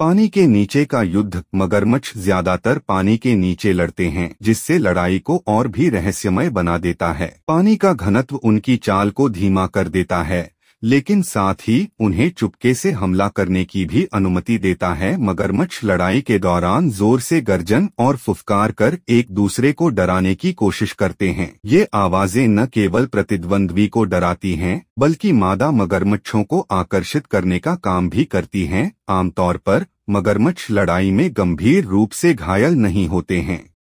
पानी के नीचे का युद्ध मगरमच्छ ज्यादातर पानी के नीचे लड़ते हैं जिससे लड़ाई को और भी रहस्यमय बना देता है पानी का घनत्व उनकी चाल को धीमा कर देता है लेकिन साथ ही उन्हें चुपके से हमला करने की भी अनुमति देता है मगरमच्छ लड़ाई के दौरान जोर से गर्जन और फुफकार कर एक दूसरे को डराने की कोशिश करते हैं ये आवाजें न केवल प्रतिद्वंद्वी को डराती हैं बल्कि मादा मगरमच्छों को आकर्षित करने का काम भी करती हैं आमतौर पर मगरमच्छ लड़ाई में गंभीर रूप से घायल नहीं होते हैं